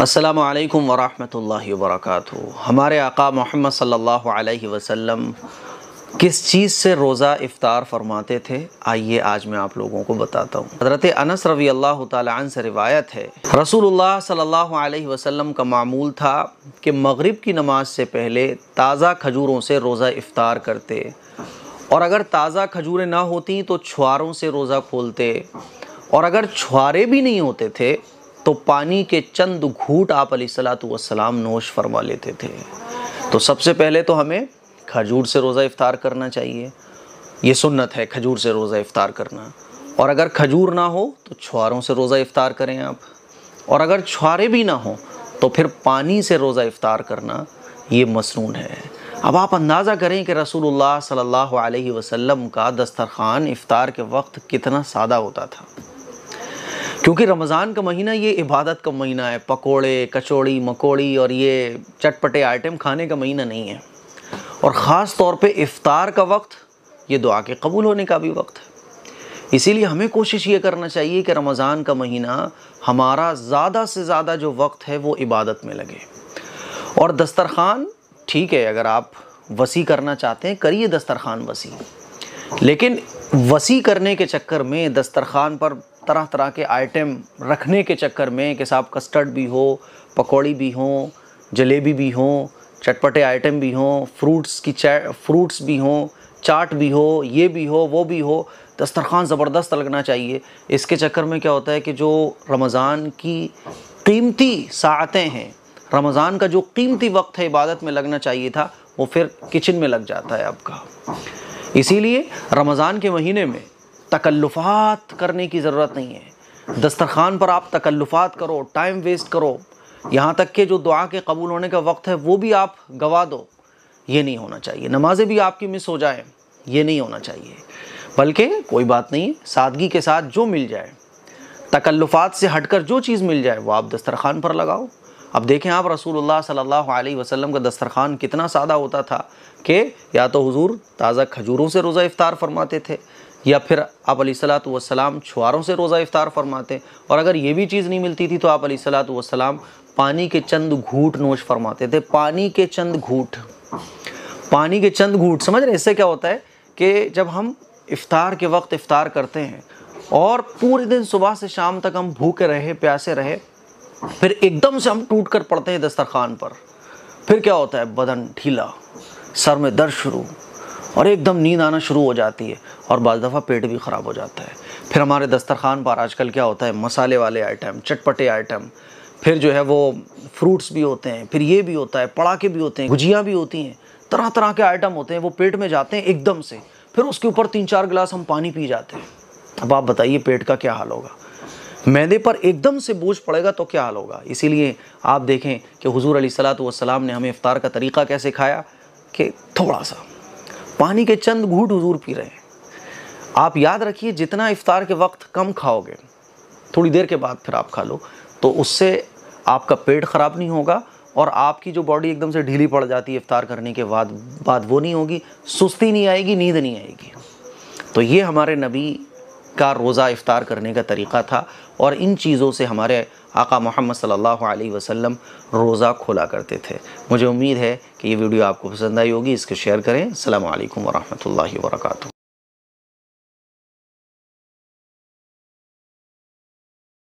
अस्सलाम वालेकुम वरहमतुल्लाहि वबरकातुहू हमारे आका मोहम्मद सल्लल्लाहु अलैहि वसल्लम किस चीज़ से रोज़ा इफ़ार फरमाते थे आइए आज मैं आप लोगों को बताता हूँ हज़रत अनस रवी अल्लाह तन से रिवायत है रसूलुल्लाह सल्लल्लाहु अलैहि वसल्लम का मामूल था कि मगरिब की नमाज से पहले ताज़ा खजूरों से रोज़ा इफ़ार करते और अगर ताज़ा खजूरें ना होती तो छुआरों से रोज़ा खोलते और अगर छुआरे भी नहीं होते थे तो पानी के चंद घूट आप सलाम नोश फरमा लेते थे तो सबसे पहले तो हमें खजूर से रोज़ा इफ़ार करना चाहिए ये सुन्नत है खजूर से रोज़ा इफ़ार करना और अगर खजूर ना हो तो छुआरों से रोज़ा इफ़ार करें आप और अगर छुआरे भी ना हो तो फिर पानी से रोज़ा इफ़ार करना ये मसनून है अब आप अंदाज़ा करें कि रसूलुल्लाह सल्लल्लाहु अलैहि वसल्लम का दस्तरखान इफ़ार के वक्त कितना सादा होता था क्योंकि रमज़ान का महीना ये इबादत का महीना है पकोड़े कचौड़ी मकोड़ी और ये चटपटे आइटम खाने का महीना नहीं है और ख़ास तौर पे इफ़ार का वक्त ये दुआ के कबूल होने का भी वक्त है इसीलिए हमें कोशिश ये करना चाहिए कि रमज़ान का महीना हमारा ज़्यादा से ज़्यादा जो वक्त है वो इबादत में लगे और दस्तरखान ठीक है अगर आप वसी करना चाहते हैं करिए दस्तरखान वसी लेकिन वसी करने के चक्कर में दस्तरखान पर तरह तरह के आइटम रखने के चक्कर में कि साहब कस्टर्ड भी हो पकौड़ी भी हों जलेबी भी हों चटपटे आइटम भी हों फ्रूट्स की फ्रूट्स भी हों चाट भी हो ये भी हो वो भी हो दस्तरखान ज़बरदस्त लगना चाहिए इसके चक्कर में क्या होता है कि जो रमज़ान की कीमती सातें हैं रमज़ान का जो कीमती वक्त है इबादत में लगना चाहिए था वो फिर किचन में लग जाता है आपका इसीलिए रमज़ान के महीने में तकल्लुफात करने की ज़रूरत नहीं है दस्तरखान पर आप तकल्लुफात करो टाइम वेस्ट करो यहाँ तक के जो दुआ के कबूल होने का वक्त है वो भी आप गवा दो ये नहीं होना चाहिए नमाजें भी आपकी मिस हो जाएँ ये नहीं होना चाहिए बल्कि कोई बात नहीं सादगी के साथ जो मिल जाए तकल्लुफात से हटकर जो चीज़ मिल जाए वो आप दस्तरखान पर लगाओ अब देखें आप रसूलुल्लाह सल्लल्लाहु अलैहि वसल्लम का दस्तरखान कितना सादा होता था कि या तो हुजूर ताज़ा खजूरों से रोज़ा इफ्तार फरमाते थे या फिर आप अली सलात वसलाम छुआरों से रोज़ा इफ़ार फरमाते और अगर ये भी चीज़ नहीं मिलती थी तो आप अली सलात वसलाम पानी के चंद घूट नोश फरमाते थे पानी के चंद घूट पानी के चंद घूट समझ रहे इससे क्या होता है कि जब हम इफ़ार के वक्त इफ़ार करते हैं और पूरे दिन सुबह से शाम तक हम भूखे रहे प्यासे रहे फिर एकदम से हम टूट कर पड़ते हैं दस्तरखान पर फिर क्या होता है बदन ढीला सर में दर्द शुरू और एकदम नींद आना शुरू हो जाती है और बज दफ़ा पेट भी ख़राब हो जाता है फिर हमारे दस्तरखान पर आजकल क्या होता है मसाले वाले आइटम चटपटे आइटम फिर जो है वो फ्रूट्स भी होते हैं फिर ये भी होता है पड़ाके भी होते हैं भुजियाँ भी होती हैं तरह तरह के आइटम होते हैं वो पेट में जाते हैं एकदम से फिर उसके ऊपर तीन चार गिलास हम पानी पी जाते हैं अब आप बताइए पेट का क्या हाल होगा मैदे पर एकदम से बोझ पड़ेगा तो क्या हाल होगा इसीलिए आप देखें कि हुजूर अली सलात वसलाम ने हमें इफ़ार का तरीक़ा कैसे खाया कि थोड़ा सा पानी के चंद घूट हजूर पी रहे हैं आप याद रखिए जितना इफ्तार के वक्त कम खाओगे थोड़ी देर के बाद फिर आप खा लो तो उससे आपका पेट ख़राब नहीं होगा और आपकी जो बॉडी एकदम से ढीली पड़ जाती है इफ्तार करने के बाद बाद वो नहीं होगी सुस्ती नहीं आएगी नींद नहीं आएगी तो ये हमारे नबी का रोज़ा इफ़ार करने का तरीक़ा था और इन चीज़ों से हमारे आका मोहम्मद सल्लल्लाहु अलैहि वसल्लम रोज़ा खोला करते थे मुझे उम्मीद है कि ये वीडियो आपको पसंद आई होगी इसको शेयर करें अल्लाम वरहमल वर्का